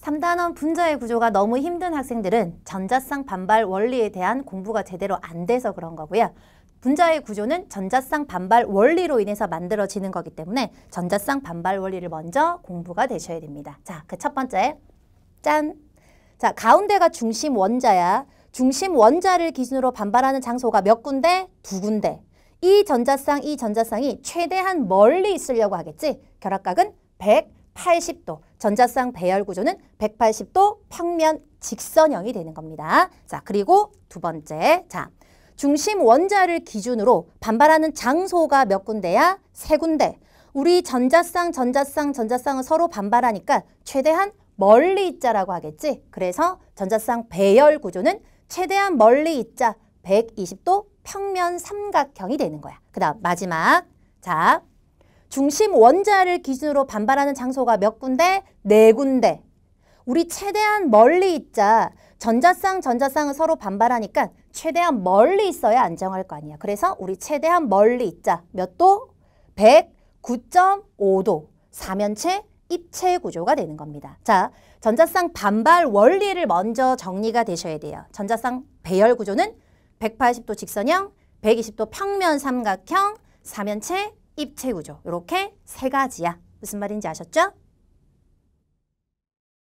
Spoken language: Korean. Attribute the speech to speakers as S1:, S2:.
S1: 3단원 분자의 구조가 너무 힘든 학생들은 전자상 반발 원리에 대한 공부가 제대로 안 돼서 그런 거고요. 분자의 구조는 전자상 반발 원리로 인해서 만들어지는 거기 때문에 전자상 반발 원리를 먼저 공부가 되셔야 됩니다. 자, 그 첫 번째. 짠! 자, 가운데가 중심 원자야. 중심 원자를 기준으로 반발하는 장소가 몇 군데? 두 군데. 이전자상이전자상이 최대한 멀리 있으려고 하겠지? 결합각은 100, 180도, 전자쌍 배열 구조는 180도 평면 직선형이 되는 겁니다. 자, 그리고 두 번째. 자, 중심 원자를 기준으로 반발하는 장소가 몇 군데야? 세 군데. 우리 전자쌍, 전자쌍, 전자쌍은 서로 반발하니까 최대한 멀리 있자라고 하겠지. 그래서 전자쌍 배열 구조는 최대한 멀리 있자 120도 평면 삼각형이 되는 거야. 그 다음 마지막. 자, 중심 원자를 기준으로 반발하는 장소가 몇 군데? 네 군데. 우리 최대한 멀리 있자. 전자쌍, 전자쌍은 서로 반발하니까 최대한 멀리 있어야 안정할 거 아니야. 그래서 우리 최대한 멀리 있자. 몇 도? 109.5도. 사면체 입체 구조가 되는 겁니다. 자, 전자쌍 반발 원리를 먼저 정리가 되셔야 돼요. 전자쌍 배열 구조는 180도 직선형, 120도 평면 삼각형, 사면체 입체구조 이렇게 세 가지야. 무슨 말인지 아셨죠?